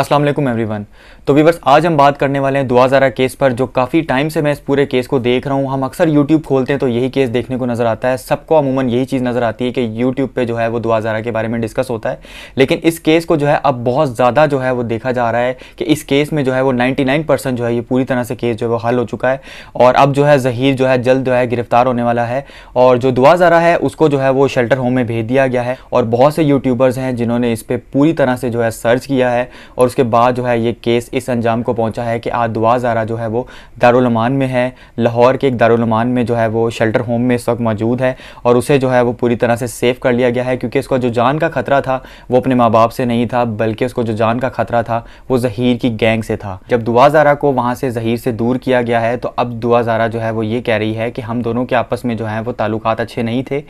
Aslam everyone तो viewers आज हम बात करने वाले हैं दुआ ज़रा केस पर जो काफ़ी टाइम से मैं इस पूरे केस को देख रहा हूँ हम अक्सर यूट्यूब खोलते हैं तो यही केस देखने को नज़र आता है सबको अमूमन यही चीज़ नज़र आती है कि यूट्यूब पे जो है वो दुआ ज़ारा के बारे में डिस्कस होता है लेकिन इस केस को जो है अब बहुत ज़्यादा जो है वो देखा जा रहा है कि इस केस में जो है वो नाइन्टी जो है ये पूरी तरह से केस जो है वो हल हो चुका है और अब जो है जहीर जो है जल्द जो है गिरफ्तार होने वाला है और जो दुआ ज़रा है उसको जो है वो शेल्टर होम में भेज दिया गया है और बहुत से यूट्यूबर्स हैं जिन्होंने इस पर पूरी तरह से जो है सर्च किया है और उसके बाद जो है ये केस इस अंजाम को पहुंचा है कि आज दुआ ज़ारा जो है वो दारुलमान में है लाहौर के एक दारुलमान में जो है वो शेल्टर होम में इस वक्त मौजूद है और उसे जो है वो पूरी तरह से सेफ़ कर लिया गया है क्योंकि उसका जो जान का ख़तरा था वो अपने माँ बाप से नहीं था बल्कि उसको जो जान का ख़तरा था वो जहीर की गैंग से था जब दुआ ज़ारा को वहाँ से जहीर से दूर किया गया है तो अब दुआ ज़ारा जो है वो ये कह रही है कि हम दोनों के आपस में जो है वो ताल्लुक अच्छे नहीं थे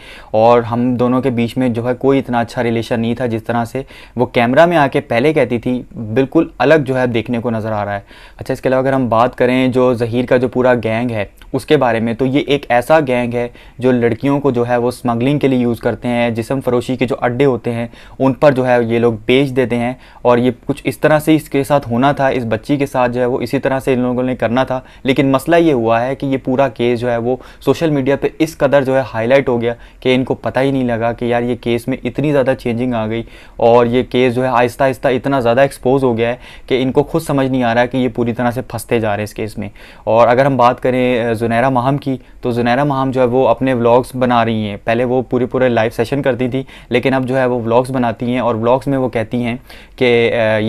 और हम दोनों के बीच में जो है कोई इतना अच्छा रिलेशन नहीं था जिस तरह से वो कैमरा में आके पहले कहती थी बिल्कुल अलग जो है देखने को नज़र आ रहा है अच्छा इसके अलावा अगर हम बात करें जो जहीर का जो पूरा गैंग है उसके बारे में तो ये एक ऐसा गैंग है जो लड़कियों को जो है वो स्मगलिंग के लिए यूज़ करते हैं जिसम फरोशी के जो अड्डे होते हैं उन पर जो है ये लोग बेच देते हैं और ये कुछ इस तरह से इसके साथ होना था इस बच्ची के साथ जो है वो इसी तरह से इन लोगों ने करना था लेकिन मसला ये हुआ है कि ये पूरा केस जो है वो सोशल मीडिया पर इस कदर जो है हाईलाइट हो गया कि इनको पता ही नहीं लगा कि यार ये केस में इतनी ज़्यादा चेंजिंग आ गई और ये केस जो है आहिस्ता आहिस्ता इतना ज़्यादा एक्सपोज एक्सपोज हो गया है कि इनको खुद समझ नहीं आ रहा है कि ये पूरी तरह से फंसते जा रहे हैं इस केस में और अगर हम बात करें जुनैरा माहम की तो जुनैरा माहम जो है वो अपने व्लॉग्स बना रही हैं पहले वो पूरे पूरे लाइव सेशन करती थी लेकिन अब जो है वो व्लॉग्स बनाती हैं और व्लॉग्स में वो कहती हैं कि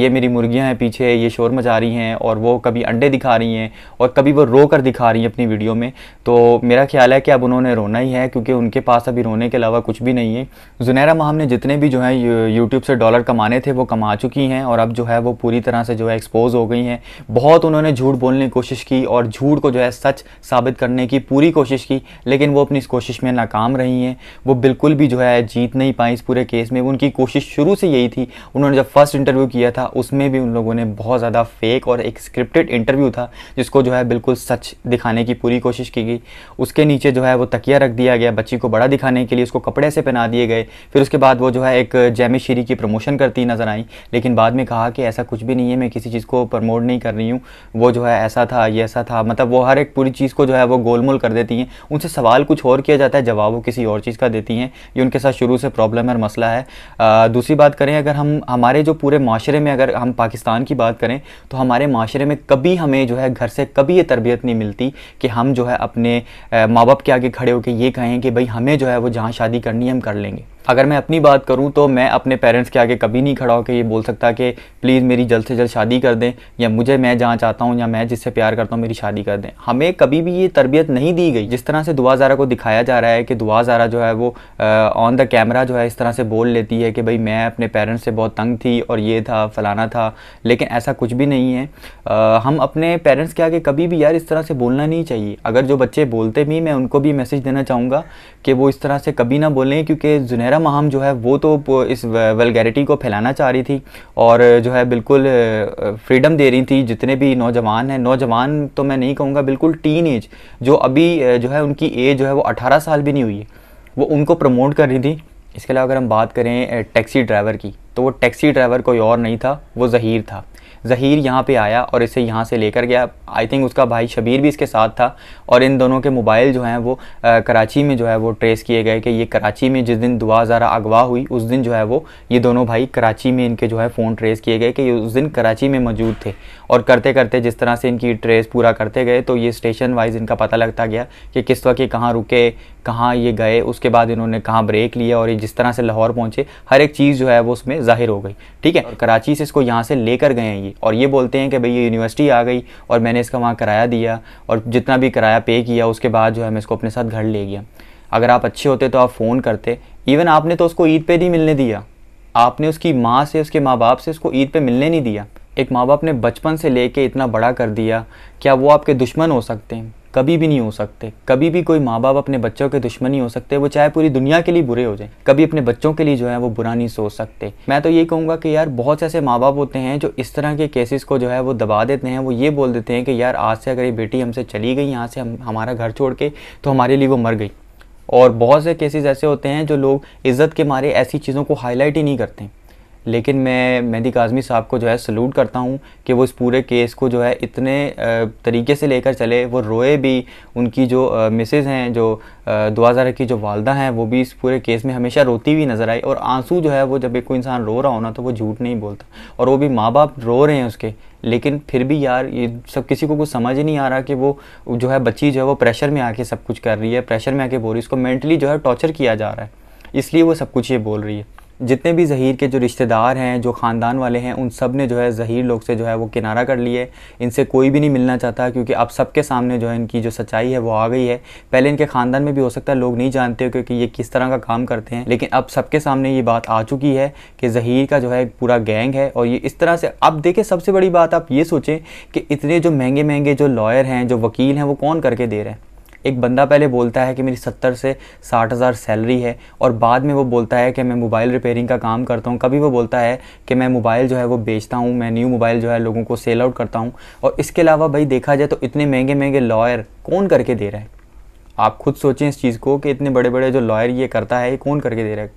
ये मेरी मुर्गियाँ हैं पीछे ये शोर मचा रही हैं और वो कभी अंडे दिखा रही हैं और कभी वो रो कर दिखा रही हैं अपनी वीडियो में तो मेरा ख्याल है कि अब उन्होंने रोना ही है क्योंकि उनके पास अभी रोने के अलावा कुछ भी नहीं है जुनैरा माहम ने जितने भी जो है यूट्यूब से डॉलर कमाने थे वो कमा चुकी हैं और अब जो है है वो पूरी तरह से जो है एक्सपोज हो गई हैं बहुत उन्होंने झूठ बोलने की कोशिश की और झूठ को जो है सच साबित करने की पूरी कोशिश की लेकिन वो अपनी इस कोशिश में नाकाम रही हैं वो बिल्कुल भी जो है जीत नहीं पाई इस पूरे केस में उनकी कोशिश शुरू से यही थी उन्होंने जब फर्स्ट इंटरव्यू किया था उसमें भी उन लोगों ने बहुत ज़्यादा फेक और एक स्क्रिप्टेड इंटरव्यू था जिसको जो है बिल्कुल सच दिखाने की पूरी कोशिश की गई उसके नीचे जो है वो तकिया रख दिया गया बच्ची को बड़ा दिखाने के लिए उसको कपड़े से पहना दिए गए फिर उसके बाद वो जो है एक जैमी शीरी की प्रमोशन करती नज़र आई लेकिन बाद में कहा कि ऐसा कुछ भी नहीं है मैं किसी चीज़ को प्रमोट नहीं कर रही हूँ वो जो है ऐसा था ये ऐसा था मतलब वो हर एक पूरी चीज़ को जो है वो गोलमोल कर देती हैं उनसे सवाल कुछ और किया जाता है जवाब वो किसी और चीज़ का देती हैं ये उनके साथ शुरू से प्रॉब्लम है और मसला है दूसरी बात करें अगर हम हमारे जो पूरे माशरे में अगर हम पाकिस्तान की बात करें तो हमारे माशरे में कभी हमें जो है घर से कभी ये तरबियत नहीं मिलती कि हम जो है अपने माँ बाप के आगे खड़े होकर ये कहें कि भाई हमें जो है वो जहाँ शादी करनी है हम कर लेंगे अगर मैं अपनी बात करूं तो मैं अपने पेरेंट्स के आगे कभी नहीं खड़ा होकर ये बोल सकता कि प्लीज़ मेरी जल्द से जल्द शादी कर दें या मुझे मैं जहाँ चाहता हूँ या मैं जिससे प्यार करता हूँ मेरी शादी कर दें हमें कभी भी ये तरबियत नहीं दी गई जिस तरह से दुआ ज़ारा को दिखाया जा रहा है कि दुआ ज़ारा जो है वो ऑन द कैमरा जो है इस तरह से बोल लेती है कि भाई मैं अपने पेरेंट्स से बहुत तंग थी और ये था फ़लाना था लेकिन ऐसा कुछ भी नहीं है हम अपने पेरेंट्स के आगे कभी भी यार इस तरह से बोलना नहीं चाहिए अगर जो बच्चे बोलते भी मैं उनको भी मैसेज देना चाहूँगा कि वो इस तरह से कभी ना बोलें क्योंकि जुनहरा हुमैरा महम जो है वो तो इस वेलगैरिटी को फैलाना चाह रही थी और जो है बिल्कुल फ्रीडम दे रही थी जितने भी नौजवान हैं नौजवान तो मैं नहीं कहूँगा बिल्कुल टीन एज जो अभी जो है उनकी एज जो है वो अठारह साल भी नहीं हुई है वो उनको प्रमोट कर रही थी इसके अलावा अगर हम बात करें टैक्सी ड्राइवर की तो वो टैक्सी ड्राइवर कोई और नहीं था वो जहीर था जहीर यहाँ पे आया और इसे यहाँ से लेकर गया आई थिंक उसका भाई शबीर भी इसके साथ था और इन दोनों के मोबाइल जो हैं वो आ, कराची में जो है वो ट्रेस किए गए कि ये कराची में जिस दिन दुआ ज़रा अगवा हुई उस दिन जो है वो ये दोनों भाई कराची में इनके जो है फ़ोन ट्रेस किए गए कि ये उस दिन कराची में मौजूद थे और करते करते जिस तरह से इनकी ट्रेस पूरा करते गए तो ये स्टेशन वाइज इनका पता लगता गया कि किस वक्त ये कहाँ रुके कहाँ ये गए उसके बाद इन्होंने कहाँ ब्रेक लिया और ये जिस तरह से लाहौर पहुँचे हर एक चीज़ जो है वो उसमें ज़ाहिर हो गई ठीक है कराची से इसको यहाँ से लेकर गए हैं ये और ये बोलते हैं कि भाई ये यूनिवर्सिटी आ गई और मैंने इसका वहाँ किराया दिया और जितना भी किराया पे किया उसके बाद जो है मैं इसको अपने साथ घर ले गया अगर आप अच्छे होते तो आप फ़ोन करते इवन आपने तो उसको ईद पर नहीं मिलने दिया आपने उसकी माँ से उसके माँ बाप से उसको ईद पर मिलने नहीं दिया एक माँ बाप ने बचपन से ले इतना बड़ा कर दिया क्या वो आपके दुश्मन हो सकते हैं कभी भी नहीं हो सकते कभी भी कोई माँ बाप अपने बच्चों के दुश्मन नहीं हो सकते वो चाहे पूरी दुनिया के लिए बुरे हो जाए कभी अपने बच्चों के लिए जो है वो बुरा नहीं सोच सकते मैं तो ये कहूँगा कि यार बहुत से ऐसे माँ बाप होते हैं जो इस तरह के केसेस को जो है वो दबा देते हैं वो ये बोल देते हैं कि यार आज से अगर ये बेटी हमसे चली गई यहाँ से हम हमारा घर छोड़ के तो हमारे लिए वो मर गई और बहुत से केसेस ऐसे होते हैं जो लोग इज़्ज़त के मारे ऐसी चीज़ों को हाईलाइट ही नहीं करते लेकिन मैं मेहदी काजमी साहब को जो है सल्यूट करता हूँ कि वो इस पूरे केस को जो है इतने तरीके से लेकर चले वो रोए भी उनकी जो मिसेज़ हैं जो दुआ की जो वालदा हैं वो भी इस पूरे केस में हमेशा रोती हुई नज़र आई और आंसू जो है वो जब एक कोई इंसान रो रहा हो ना तो वो झूठ नहीं बोलता और वो भी माँ बाप रो रहे हैं उसके लेकिन फिर भी यार ये सब किसी को कुछ समझ ही नहीं आ रहा कि वो जो है बच्ची जो है वो प्रेशर में आके सब कुछ कर रही है प्रेशर में आके बोल रही है उसको मेंटली जो है टॉर्चर किया जा रहा है इसलिए वो सब कुछ ये बोल रही है जितने भी जहीर के जो रिश्तेदार हैं जो ख़ानदान वाले हैं उन सब ने जो है जहीर लोग से जो है वो किनारा कर लिए इनसे कोई भी नहीं मिलना चाहता क्योंकि अब सबके सामने जो है इनकी जो सच्चाई है वो आ गई है पहले इनके ख़ानदान में भी हो सकता है लोग नहीं जानते क्योंकि ये किस तरह का काम करते हैं लेकिन अब सबके सामने ये बात आ चुकी है कि जहीर का जो है पूरा गैंग है और ये इस तरह से अब देखें सबसे बड़ी बात आप ये सोचें कि इतने जो महंगे महंगे जो लॉयर हैं जो वकील हैं वो कौन करके दे रहे हैं एक बंदा पहले बोलता है कि मेरी सत्तर से साठ हज़ार सैलरी है और बाद में वो बोलता है कि मैं मोबाइल रिपेयरिंग का काम करता हूँ कभी वो बोलता है कि मैं मोबाइल जो है वो बेचता हूँ मैं न्यू मोबाइल जो है लोगों को सेल आउट करता हूँ और इसके अलावा भाई देखा जाए तो इतने महंगे महंगे लॉयर कौन करके दे रहा है आप खुद सोचें इस चीज़ को कि इतने बड़े बड़े जो लॉयर ये करता है ये कौन करके दे रहा है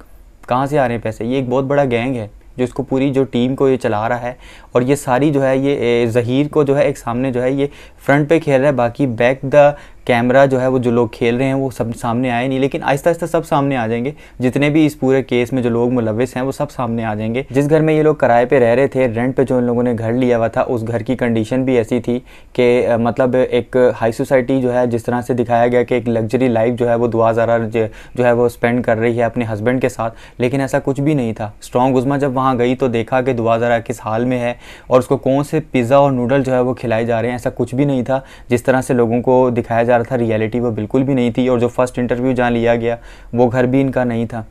कहाँ से आ रहे हैं पैसे ये एक बहुत बड़ा गैंग है जो इसको पूरी जो टीम को ये चला रहा है और ये सारी जो है ये जहीर को जो है एक सामने जो है ये फ्रंट पे खेल रहा है बाकी बैक द कैमरा जो है वो जो लोग खेल रहे हैं वो सब सामने आए नहीं लेकिन आहिस्ता आहिस्ता सब सामने आ जाएंगे जितने भी इस पूरे केस में जो लोग मुलविस हैं वो सब सामने आ जाएंगे जिस घर में ये लोग किराए पे रह रहे थे रेंट पे जो इन लोगों ने घर लिया हुआ था उस घर की कंडीशन भी ऐसी थी कि मतलब एक हाई सोसाइटी जो है जिस तरह से दिखाया गया कि एक लग्जरी लाइफ जो है वो दुआ ज़रा जो है वो स्पेंड कर रही है अपने हस्बैंड के साथ लेकिन ऐसा कुछ भी नहीं था स्ट्रॉन्ग उज़मा जब वहाँ गई तो देखा कि दुआ ज़रा किस हाल में है और उसको कौन से पिज़्ज़ा और नूडल जो है वो खिलाए जा रहे हैं ऐसा कुछ भी नहीं था जिस तरह से लोगों को दिखाया जा जा रहा था रियलिटी वो बिल्कुल भी नहीं थी और जो फर्स्ट इंटरव्यू जहाँ लिया गया वो घर भी इनका नहीं था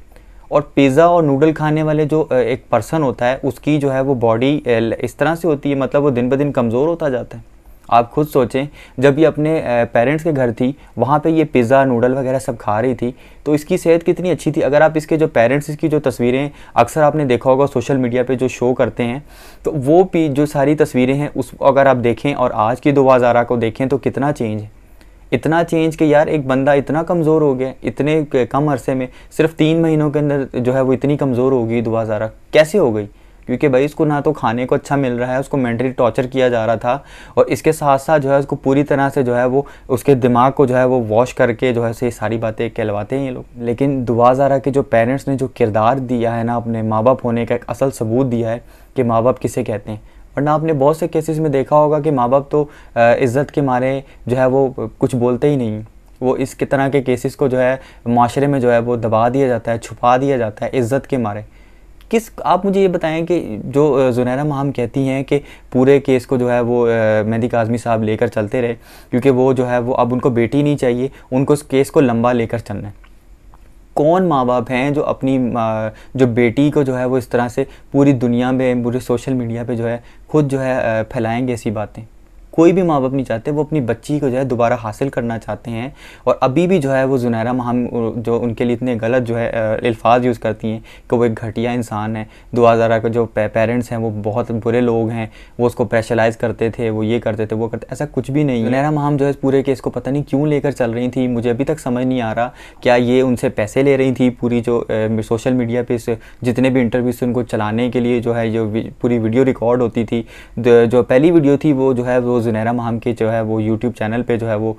और पिज़्ज़ा और नूडल खाने वाले जो एक पर्सन होता है उसकी जो है वो बॉडी इस तरह से होती है मतलब वो दिन ब दिन कमज़ोर होता जाता है आप खुद सोचें जब ये अपने पेरेंट्स के घर थी वहाँ पे ये पिज़्ज़ा नूडल वगैरह सब खा रही थी तो इसकी सेहत कितनी अच्छी थी अगर आप इसके जो पेरेंट्स इसकी जो तस्वीरें अक्सर आपने देखा होगा सोशल मीडिया पे जो शो करते हैं तो वो भी जो सारी तस्वीरें हैं उस अगर आप देखें और आज की दो को देखें तो कितना चेंज है इतना चेंज कि यार एक बंदा इतना कमज़ोर हो गया इतने कम अरसे में सिर्फ तीन महीनों के अंदर जो है वो इतनी कमज़ोर हो गई दुआ ज़ारा कैसे हो गई क्योंकि भाई इसको ना तो खाने को अच्छा मिल रहा है उसको मेंटली टॉर्चर किया जा रहा था और इसके साथ साथ जो है उसको पूरी तरह से जो है वो उसके दिमाग को जो है वो वॉश करके जो है से सारी बातें कहलवाते हैं ये लोग लेकिन दुआ ज़ारा के जो पेरेंट्स ने जो किरदार दिया है ना अपने माँ बाप होने का एक असल सबूत दिया है कि माँ बाप किसे कहते हैं પણ આપને બહુસે કેસીસ મેં દેખા હોગા કે માબાપ તો ઇઝત કે મારે જો હે વો કુછ બોલતે હી નહીં વો ઇસ કે તરહ કે કેસીસ કો જો હે મૌશરે મેં જો હે વો દબા દિયા જાતા હે છુપાવ દિયા જાતા હે ઇઝત કે મારે કિસ આપ મુજે યે બતાયે કે જો ઝુનેરા મહમ કહેતી હે કે પૂરે કેસ કો જો હે વો મેદિકાઝમી સાહબ લેકર ચalte રહે ક્યોકી વો જો હે વો અબ ઉનકો બેટી નહીં ચાહીએ ઉનકો કેસ કો લંબા લેકર ચલના कौन माँ बाप हैं जो अपनी जो बेटी को जो है वो इस तरह से पूरी दुनिया में पूरे सोशल मीडिया पे जो है खुद जो है फैलाएंगे ऐसी बातें कोई भी माँ बाप नहीं चाहते वो अपनी बच्ची को जो है दोबारा हासिल करना चाहते हैं और अभी भी जो है वो जुनैरा महम जो उनके लिए इतने गलत जो है अल्फाज यूज़ करती हैं कि वो एक घटिया इंसान है दुआ ज़रा के जो पेरेंट्स हैं वो बहुत बुरे लोग हैं वो उसको प्रेशलाइज़ करते थे वो ये करते थे वो करते ऐसा कुछ भी नहीं जुनैरा महम जो है पूरे केस को पता नहीं क्यों लेकर चल रही थी मुझे अभी तक समझ नहीं आ रहा क्या ये उनसे पैसे ले रही थी पूरी जो सोशल मीडिया पर जितने भी इंटरव्यूज उनको चलाने के लिए जो है जो पूरी वीडियो रिकॉर्ड होती थी जो पहली वीडियो थी वो जो है वो जुनहरा महम के जो है वो यूट्यूब चैनल पे जो है वो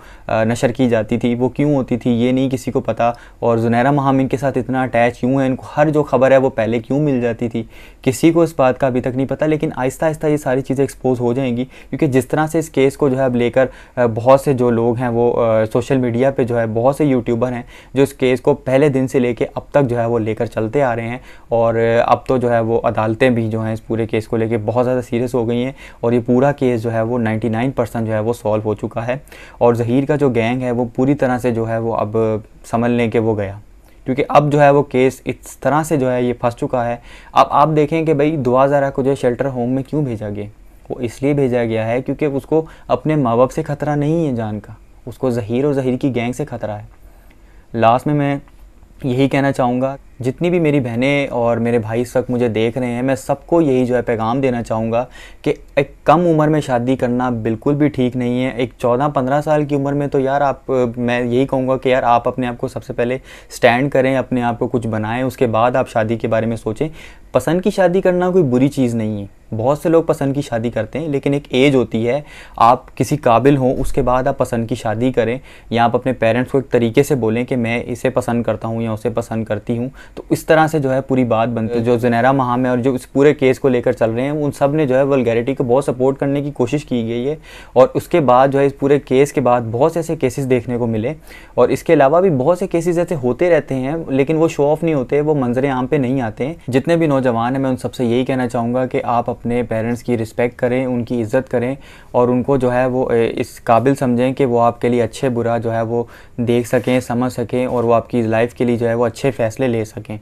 नशर की जाती थी वो क्यों होती थी ये नहीं किसी को पता और जुनहरा महम इनके साथ इतना अटैच क्यों है इनको हर जो खबर है वो पहले क्यों मिल जाती थी किसी को इस बात का अभी तक नहीं पता लेकिन आहिस्ता आहिस्ता ये सारी चीज़ें एक्सपोज हो जाएंगी क्योंकि जिस तरह से इस केस को जो है अब लेकर बहुत से जो लोग हैं वो सोशल मीडिया पर जो है बहुत से यूट्यूबर हैं जो इस केस को पहले दिन से लेकर अब तक जो है वो लेकर चलते आ रहे हैं और अब तो जो है वो अदालतें भी जो हैं इस पूरे केस को लेकर बहुत ज़्यादा सीरियस हो गई हैं और ये पूरा केस जो है वो नाइन्टी 99% जो है वो सॉल्व हो चुका है और जहीर का जो गैंग है वो पूरी तरह से जो है वो अब समझ लें कि वो गया क्योंकि अब जो है वो केस इस तरह से जो है ये फंस चुका है अब आप देखें कि भाई दुआ ज़रा को जो है शेल्टर होम में क्यों भेजा गया वो इसलिए भेजा गया है क्योंकि उसको अपने माँ बाप से ख़तरा नहीं है जान का उसको जहीर और जहीर की गैंग से ख़तरा है लास्ट में मैं यही कहना चाहूँगा जितनी भी मेरी बहनें और मेरे भाई सब मुझे देख रहे हैं मैं सबको यही जो है पैगाम देना चाहूँगा कि एक कम उम्र में शादी करना बिल्कुल भी ठीक नहीं है एक चौदह पंद्रह साल की उम्र में तो यार आप मैं यही कहूँगा कि यार आप अपने आप को सबसे पहले स्टैंड करें अपने आप को कुछ बनाएं उसके बाद आप शादी के बारे में सोचें पसंद की शादी करना कोई बुरी चीज़ नहीं है बहुत से लोग पसंद की शादी करते हैं लेकिन एक एज होती है आप किसी काबिल हों उसके बाद आप पसंद की शादी करें या आप अपने पेरेंट्स को एक तरीके से बोलें कि मैं इसे पसंद करता हूँ या उसे पसंद करती हूँ तो इस तरह से जो है पूरी बात बनती है जो जनेरा महाम है और जो इस पूरे केस को लेकर चल रहे हैं उन सब ने जो है वलगैरिटी को बहुत सपोर्ट करने की कोशिश की गई है और उसके बाद जो है इस पूरे केस के बाद बहुत से ऐसे केसेस देखने को मिले और इसके अलावा भी बहुत से केसेज़ ऐसे होते रहते हैं लेकिन वो शो ऑफ नहीं होते वो मंजर आम पे नहीं आते हैं जितने भी नौजवान हैं मैं उन सबसे यही कहना चाहूँगा कि आप अपने पेरेंट्स की रिस्पेक्ट करें उनकी इज्जत करें और उनको जो है वो इस काबिल समझें कि वो आपके लिए अच्छे बुरा जो है वो देख सकें समझ सकें और वो आपकी लाइफ के लिए जो है वो अच्छे फैसले ले सकें सकें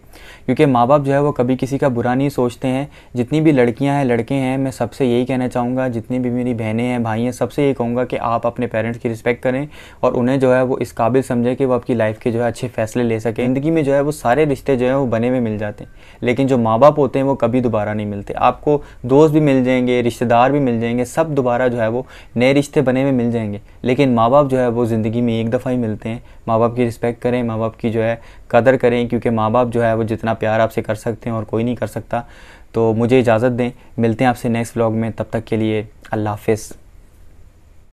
क्योंकि माँ बाप जो है वो कभी किसी का बुरा नहीं सोचते हैं जितनी भी लड़कियाँ हैं लड़के हैं मैं सबसे यही कहना चाहूँगा जितनी भी मेरी बहनें हैं भाई हैं सबसे यही कहूँगा कि आप अपने पेरेंट्स की रिस्पेक्ट करें और उन्हें जो है वो इस काबिल समझें कि वो आपकी लाइफ के जो है अच्छे फैसले ले सकें ज़िंदगी में जो है वो सारे रिश्ते जो है वो बने हुए मिल जाते हैं लेकिन जो माँ बाप होते हैं वो कभी दोबारा नहीं मिलते आपको दोस्त भी मिल जाएंगे रिश्तेदार भी मिल जाएंगे सब दोबारा जो है वो नए रिश्ते बने हुए मिल जाएंगे लेकिन माँ बाप जो है वो ज़िंदगी में एक दफ़ा ही मिलते हैं माँ बाप की रिस्पेक्ट करें माँ बाप की जो है कदर करें क्योंकि माँ बाप जो है वो जितना प्यार आपसे कर सकते हैं और कोई नहीं कर सकता तो मुझे इजाज़त दें मिलते हैं आपसे नेक्स्ट ब्लॉग में तब तक के लिए अल्लाह हाफिज़